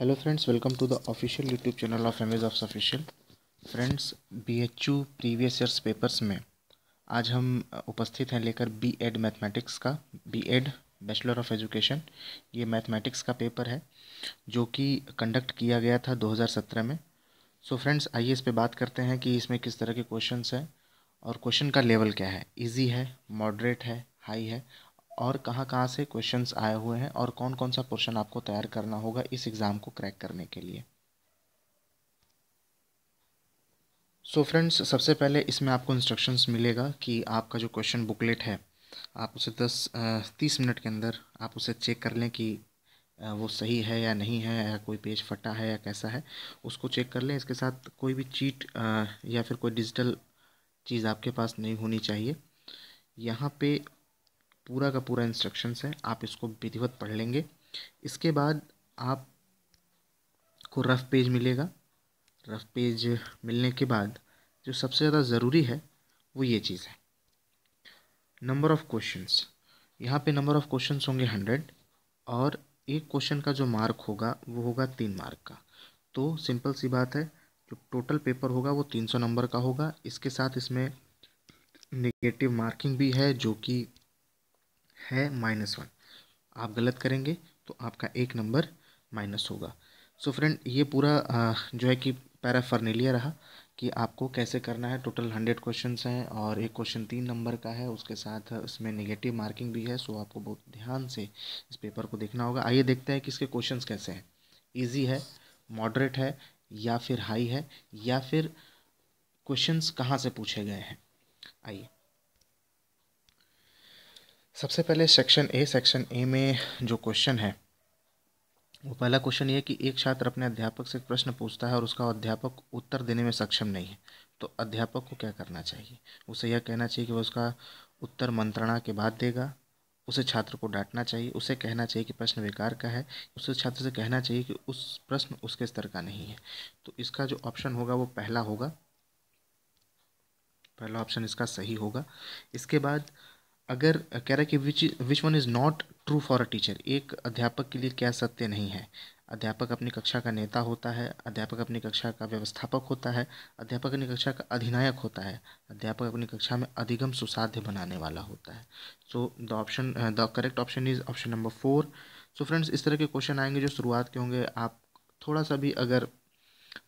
hello friends welcome to the official YouTube channel of M Ed of official friends B H U previous years papers में आज हम उपस्थित हैं लेकर B Ed mathematics का B Ed bachelor of education ये mathematics का paper है जो कि कंडक्ट किया गया था 2017 में सो फ्रेंड्स आइए इस पर बात करते हैं कि इसमें किस तरह के क्वेश्चन हैं और क्वेश्चन का लेवल क्या है ईजी है मॉडरेट है हाई है और कहाँ कहाँ से क्वेश्चंस आए हुए हैं और कौन कौन सा पोर्शन आपको तैयार करना होगा इस एग्ज़ाम को क्रैक करने के लिए सो so फ्रेंड्स सबसे पहले इसमें आपको इंस्ट्रक्शंस मिलेगा कि आपका जो क्वेश्चन बुकलेट है आप उसे दस तीस मिनट के अंदर आप उसे चेक कर लें कि वो सही है या नहीं है या कोई पेज फटा है या कैसा है उसको चेक कर लें इसके साथ कोई भी चीट या फिर कोई डिजिटल चीज़ आपके पास नहीं होनी चाहिए यहाँ पे पूरा का पूरा इंस्ट्रक्शंस है आप इसको विधिवत पढ़ लेंगे इसके बाद आप को रफ़ पेज मिलेगा रफ़ पेज मिलने के बाद जो सबसे ज़्यादा ज़रूरी है वो ये चीज़ है नंबर ऑफ़ क्वेश्चंस यहाँ पे नंबर ऑफ़ क्वेश्चंस होंगे हंड्रेड और एक क्वेश्चन का जो मार्क होगा वो होगा तीन मार्क का तो सिंपल सी बात है जो टोटल पेपर होगा वो तीन सौ नंबर का होगा इसके साथ इसमें नेगेटिव मार्किंग भी है जो कि है माइनस वन आप गलत करेंगे तो आपका एक नंबर माइनस होगा सो so फ्रेंड ये पूरा जो है कि पैराफर्नेलिया रहा कि आपको कैसे करना है टोटल हंड्रेड क्वेश्चन हैं और एक क्वेश्चन तीन नंबर का है उसके साथ इसमें नेगेटिव मार्किंग भी है सो आपको बहुत ध्यान से इस पेपर को देखना होगा आइए देखते हैं कि इसके क्वेश्चन कैसे हैं ईजी है मॉडरेट है या फिर हाई है या फिर क्वेश्चंस कहाँ से पूछे गए हैं आइए सबसे पहले सेक्शन ए सेक्शन ए में जो क्वेश्चन है वो पहला क्वेश्चन ये कि एक छात्र अपने अध्यापक से प्रश्न पूछता है और उसका अध्यापक उत्तर देने में सक्षम नहीं है तो अध्यापक को क्या करना चाहिए उसे यह कहना चाहिए कि वह उसका उत्तर मंत्रणा के बाद देगा उसे छात्र को डांटना चाहिए उसे कहना चाहिए कि प्रश्न बेकार का है उसे छात्र से कहना चाहिए कि उस प्रश्न उसके स्तर का नहीं है तो इसका जो ऑप्शन होगा वो पहला होगा पहला ऑप्शन इसका सही होगा इसके बाद अगर कह रहा है कि which which one is not true for a teacher एक अध्यापक के लिए क्या सत्य नहीं है अध्यापक अपनी कक्षा का नेता होता है अध्यापक अपनी कक्षा का व्यवस्थापक होता है अध्यापक अपनी कक्षा का अधिनायक होता है अध्यापक अपनी कक्षा में अधिगम सुसाध्य बनाने वाला होता है so the option the correct option is option number four so friends इस तरह के क्वेश्चन आएंगे जो शुरुआत के होंगे आप थोड़ा सा भी अगर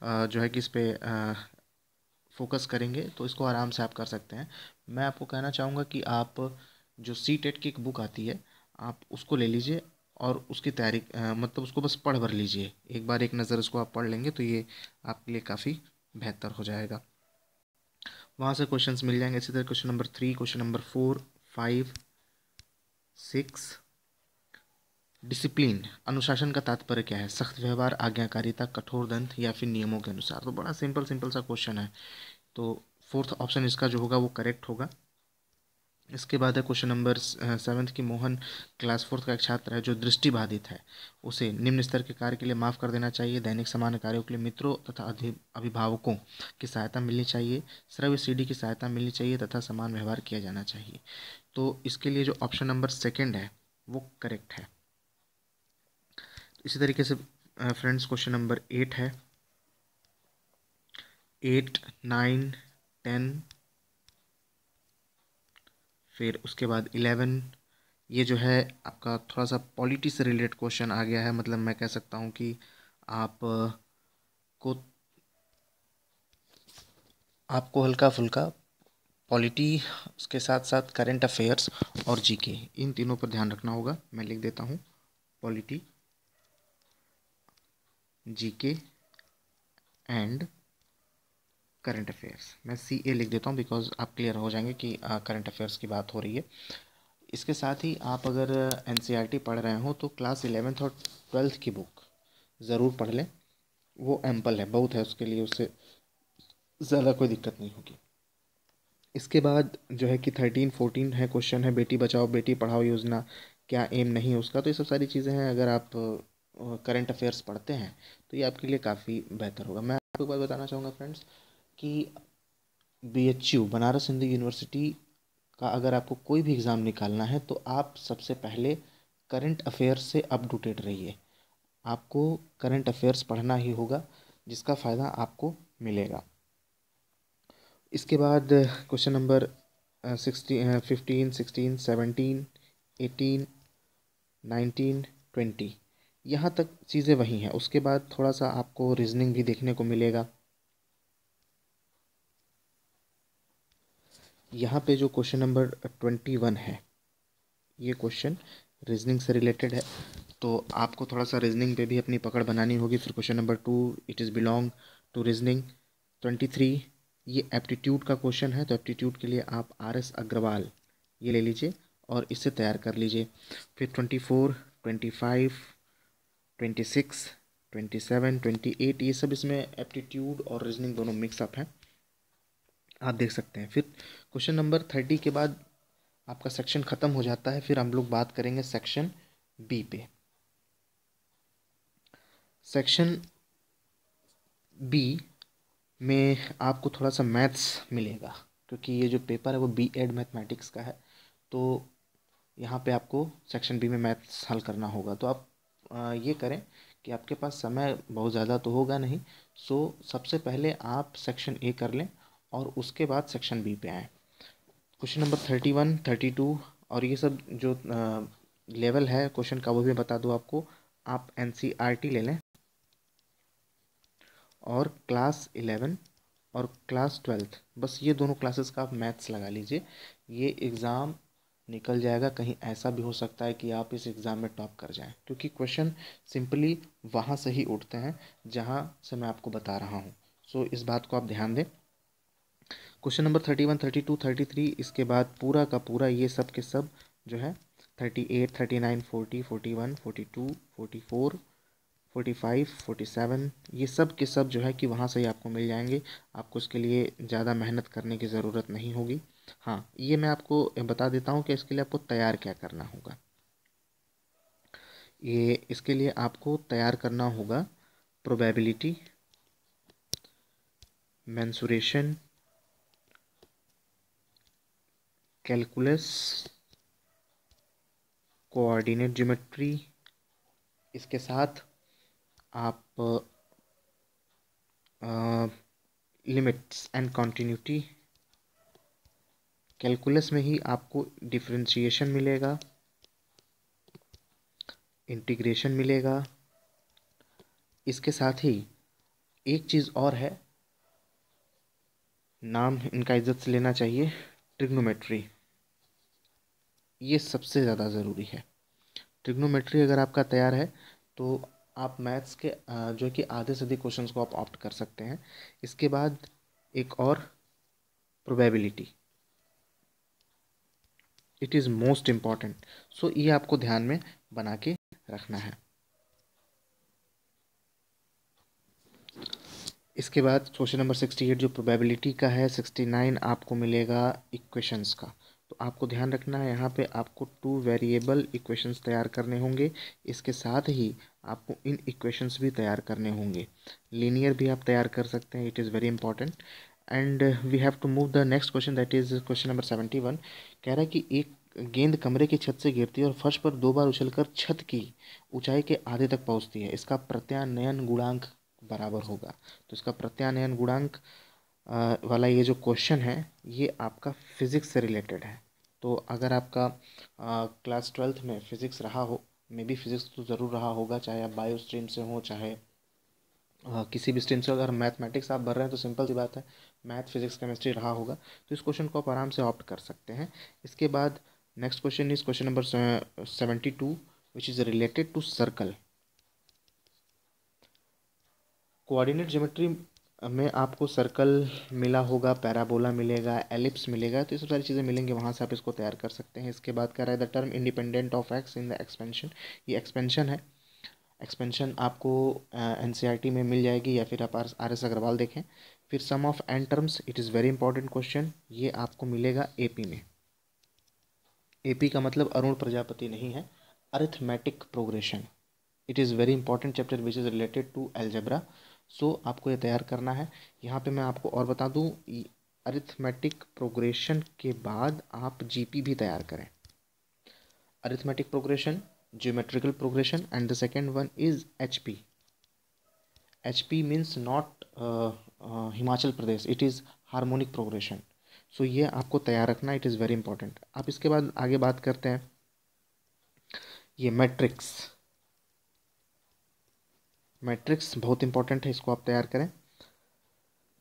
जो है कि इस पर फोकस करेंगे तो इसको आराम से आप कर सकते हैं मैं आपको कहना चाहूँगा कि आप जो सी टेट की एक बुक आती है आप उसको ले लीजिए और उसकी तैयारी मतलब उसको बस पढ़ भर लीजिए एक बार एक नज़र उसको आप पढ़ लेंगे तो ये आपके लिए काफ़ी बेहतर हो जाएगा वहाँ से क्वेश्चंस मिल जाएंगे इसी तरह question number three question number four five six discipline अनुशासन का तात्पर्य क्या है सख्त व्यवहार आज्ञाकारिता कठोर दंत या फिर नियमों के अनुसार तो बड़ा सिंपल सिंपल सा क्वेश्चन है तो फोर्थ ऑप्शन इसका जो होगा वो करेक्ट होगा इसके बाद है क्वेश्चन नंबर सेवन्थ की मोहन क्लास फोर्थ का एक छात्र है जो दृष्टि बाधित है उसे निम्न स्तर के कार्य के लिए माफ़ कर देना चाहिए दैनिक समान कार्यों के लिए मित्रों तथा अभिभावकों की सहायता मिलनी चाहिए श्रव्य सीढ़ी की सहायता मिलनी चाहिए तथा समान व्यवहार किया जाना चाहिए तो इसके लिए जो ऑप्शन नंबर सेकेंड है वो करेक्ट है इसी तरीके से फ्रेंड्स क्वेश्चन नंबर एट है एट नाइन टेन फिर उसके बाद इलेवन ये जो है आपका थोड़ा सा पॉलिटी से रिलेटेड क्वेश्चन आ गया है मतलब मैं कह सकता हूँ कि आप को आपको हल्का फुल्का पॉलिटी उसके साथ साथ करेंट अफेयर्स और जीके इन तीनों पर ध्यान रखना होगा मैं लिख देता हूँ polity GK and current affairs मैं सी ए लिख देता हूँ बिकॉज आप क्लियर हो जाएंगे कि करंट अफेयर्स की बात हो रही है इसके साथ ही आप अगर एन e पढ़ रहे हो तो क्लास इलेवेंथ और ट्वेल्थ की बुक ज़रूर पढ़ लें वो एम्पल है बहुत है उसके लिए उससे ज़्यादा कोई दिक्कत नहीं होगी इसके बाद जो है कि थर्टीन फोर्टीन है क्वेश्चन है बेटी बचाओ बेटी पढ़ाओ योजना क्या एम नहीं उसका तो ये सब सारी चीज़ें हैं अगर आप करंट अफेयर्स पढ़ते हैं तो ये आपके लिए काफ़ी बेहतर होगा मैं आपको एक बात बताना चाहूँगा फ्रेंड्स कि B H U Banaras Hindu university का अगर आपको कोई भी एग्ज़ाम निकालना है तो आप सबसे पहले करंट अफेयर्स से अपडूटेड रहिए आपको करंट अफेयर्स पढ़ना ही होगा जिसका फ़ायदा आपको मिलेगा इसके बाद question number sixteen fifteen sixteen seventeen eighteen nineteen twenty यहाँ तक चीज़ें वही हैं उसके बाद थोड़ा सा आपको रीजनिंग भी देखने को मिलेगा यहाँ पे जो क्वेश्चन नंबर ट्वेंटी वन है ये क्वेश्चन रीजनिंग से रिलेटेड है तो आपको थोड़ा सा रीजनिंग पे भी अपनी पकड़ बनानी होगी फिर question number two it is belong to reasoning twenty three ये एप्टीट्यूड का क्वेश्चन है तो एप्टीट्यूड के लिए आप आर एस अग्रवाल ये ले लीजिए और इससे तैयार कर लीजिए फिर twenty four twenty five twenty six twenty seven twenty eight ये सब इसमें एप्टीट्यूड और रीजनिंग दोनों मिक्सअप हैं आप देख सकते हैं फिर क्वेश्चन नंबर थर्टी के बाद आपका सेक्शन ख़त्म हो जाता है फिर हम लोग बात करेंगे सेक्शन बी पे सेक्शन बी में आपको थोड़ा सा मैथ्स मिलेगा क्योंकि ये जो पेपर है वो बी एड मैथमेटिक्स का है तो यहाँ पे आपको सेक्शन बी में मैथ्स हल करना होगा तो आप ये करें कि आपके पास समय बहुत ज़्यादा तो होगा नहीं सो सबसे पहले आप सेक्शन ए कर लें और उसके बाद सेक्शन बी पे आएँ question number thirty one thirty two और ये सब जो लेवल है क्वेश्चन का वो भी बता दूँ आपको आप एन e ले लें और क्लास इलेवन और क्लास ट्वेल्थ बस ये दोनों क्लासेस का आप मैथ्स लगा लीजिए ये एग्ज़ाम निकल जाएगा कहीं ऐसा भी हो सकता है कि आप इस एग्ज़ाम में टॉप कर जाएं क्योंकि क्वेश्चन सिंपली वहाँ से ही उठते हैं जहाँ से मैं आपको बता रहा हूँ सो so, इस बात को आप ध्यान दें question number thirty one thirty two thirty three इसके बाद पूरा का पूरा ये सब के सब जो है thirty eight thirty nine forty forty one forty two forty four forty five forty seven ये सब के सब जो है कि वहाँ से ही आपको मिल जाएंगे आपको उसके लिए ज़्यादा मेहनत करने की ज़रूरत नहीं होगी हाँ ये मैं आपको बता देता हूँ कि इसके लिए आपको तैयार क्या करना होगा ये इसके लिए आपको तैयार करना होगा probability mensuration calculus coordinate geometry इसके साथ आप लिमिट्स एंड कंटिन्यूटी कैलकुलस में ही आपको डिफरेंशिएशन मिलेगा इंटीग्रेशन मिलेगा इसके साथ ही एक चीज़ और है नाम इनका इज्जत से लेना चाहिए ट्रिग्नोमेट्री ये सबसे ज़्यादा ज़रूरी है ट्रिग्नोमेट्री अगर आपका तैयार है तो आप मैथ्स के जो कि आधे से अधिक क्वेश्चंस को आप ऑप्ट कर सकते हैं इसके बाद एक और probability it is most important so ये आपको ध्यान में बना के रखना है इसके बाद क्वेश्चन नंबर सिक्सटी एट जो प्रोबेबिलिटी का है सिक्सटी नाइन आपको मिलेगा इक्वेशंस का तो आपको ध्यान रखना है यहाँ पे आपको टू वेरिएबल इक्वेशंस तैयार करने होंगे इसके साथ ही आपको इन इक्वेशंस भी तैयार करने होंगे लीनियर भी आप तैयार कर सकते हैं it is very important and we have to move the next question that is question number seventy one कह रहा है कि एक गेंद कमरे की छत से गिरती है और फर्श पर दो बार उछलकर छत की ऊंचाई के आधे तक पहुंचती है इसका प्रत्यानयन गुणांक बराबर होगा तो इसका प्रत्यानयन गुणांक uh, वाला ये जो क्वेश्चन है ये आपका फिजिक्स से रिलेटेड है तो अगर आपका क्लास ट्वेल्थ में फ़िज़िक्स रहा हो मे बी फिज़िक्स तो ज़रूर रहा होगा चाहे आप बायो स्ट्रीम से हों चाहे आ, किसी भी स्ट्रीम से अगर मैथमेटिक्स आप भर रहे हैं तो सिंपल सी बात है मैथ फिज़िक्स केमिस्ट्री रहा होगा तो इस क्वेश्चन को आप आराम से ऑप्ट कर सकते हैं इसके बाद next question is question number seventy two which is related to circle coordinate geometry में आपको सर्कल मिला होगा पैराबोला मिलेगा एलिप्स मिलेगा तो ये सब सारी चीज़ें मिलेंगी वहाँ से आप इसको तैयार कर सकते हैं इसके बाद क्या रहा है the term independent of x in the expansion ये एक्सपेंशन है एक्सपेंशन आपको एन uh, e में मिल जाएगी या फिर आप आर एस अग्रवाल देखें फिर sum of n terms it is very important question ये आपको मिलेगा ए में ए का मतलब अरुण प्रजापति नहीं है arithmetic progression it is very important chapter which is related to algebra so आपको ये तैयार करना है यहाँ पे मैं आपको और बता दूँ अरिथमेटिक प्रोग्रेशन के बाद आप जीपी भी तैयार करें arithmetic progression geometrical progression and the second one is H P H P means not Himachal Pradesh it is harmonic progression so ये आपको तैयार रखना इट इज़ वेरी इंपॉर्टेंट आप इसके बाद आगे बात करते हैं ये मैट्रिक्स मैट्रिक्स बहुत इंपॉर्टेंट है इसको आप तैयार करें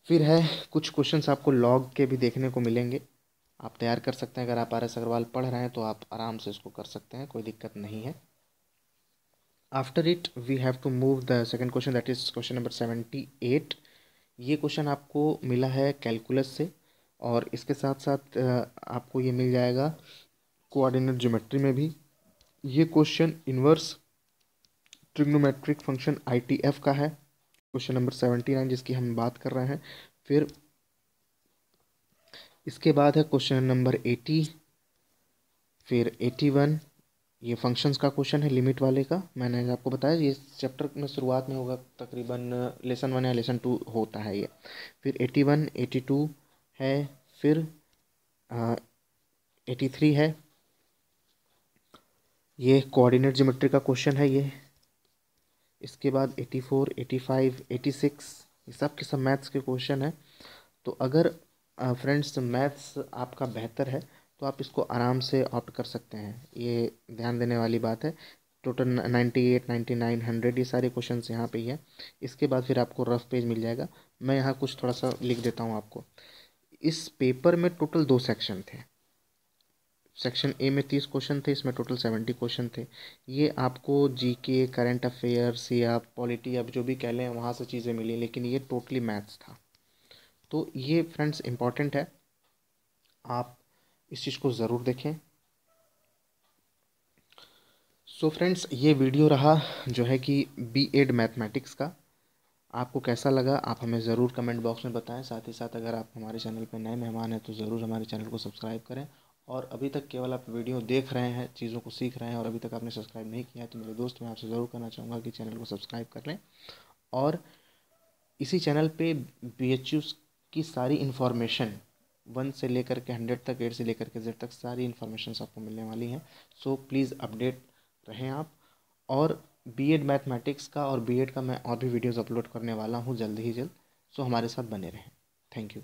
फिर है कुछ क्वेश्चंस आपको लॉग के भी देखने को मिलेंगे आप तैयार कर सकते हैं अगर आप आर एस अग्रवाल पढ़ रहे हैं तो आप आराम से इसको कर सकते हैं कोई दिक्कत नहीं है after it we have to move the second question that is question number seventy eight ये क्वेश्चन आपको मिला है कैलकुलस से और इसके साथ साथ आपको ये मिल जाएगा कोऑर्डिनेट ज्योमेट्री में भी ये question inverse trigonometric function F का है क्वेश्चन नंबर सेवेंटी नाइन जिसकी हम बात कर रहे हैं फिर इसके बाद है क्वेश्चन नंबर एटी फिर एटी वन ये फंक्शंस का क्वेश्चन है लिमिट वाले का मैंने आपको बताया ये चैप्टर में शुरुआत में होगा तकरीबन लेसन वन या लेसन टू होता है ये फिर एटी वन एटी टू है फिर एटी थ्री है ये कोऑर्डिनेट जोमेट्री का क्वेश्चन है ये इसके बाद eighty eighty four five eighty six ये सब के सब मैथ्स के क्वेश्चन हैं तो अगर फ्रेंड्स मैथ्स आपका बेहतर है तो आप इसको आराम से ऑप्ट कर सकते हैं ये ध्यान देने वाली बात है total ninety eight ninety nine hundred ये सारे क्वेश्चन यहाँ पे ही हैं इसके बाद फिर आपको रफ पेज मिल जाएगा मैं यहाँ कुछ थोड़ा सा लिख देता हूँ आपको इस पेपर में टोटल दो सेक्शन थे सेक्शन ए में तीस क्वेश्चन थे इसमें टोटल सेवेंटी क्वेश्चन थे ये आपको जी के करेंट अफेयर्स या पॉलिटी अब जो भी कह लें वहाँ से चीज़ें मिली लेकिन ये टोटली मैथ्स था तो ये फ्रेंड्स इम्पॉर्टेंट है आप इस चीज़ को ज़रूर देखें सो so फ्रेंड्स ये वीडियो रहा जो है कि बी एड मैथमेटिक्स का आपको कैसा लगा आप हमें ज़रूर कमेंट बॉक्स में बताएं साथ ही साथ अगर आप हमारे चैनल पर नए मेहमान हैं तो ज़रूर हमारे चैनल को सब्सक्राइब करें और अभी तक केवल आप वीडियो देख रहे हैं चीज़ों को सीख रहे हैं और अभी तक आपने सब्सक्राइब नहीं किया है तो मेरे दोस्त मैं आपसे ज़रूर करना चाहूँगा कि चैनल को सब्सक्राइब कर लें और इसी चैनल पे बी की सारी इन्फॉर्मेशन वन से लेकर के हंड्रेड तक एट से लेकर के जेड तक सारी इन्फॉर्मेशन आपको मिलने वाली हैं सो प्लीज़ अपडेट रहें आप और बी एड मैथमेटिक्स का और बी एड का मैं और भी वीडियोज़ अपलोड करने वाला हूँ जल्द ही जल्द सो हमारे साथ बने रहें थैंक यू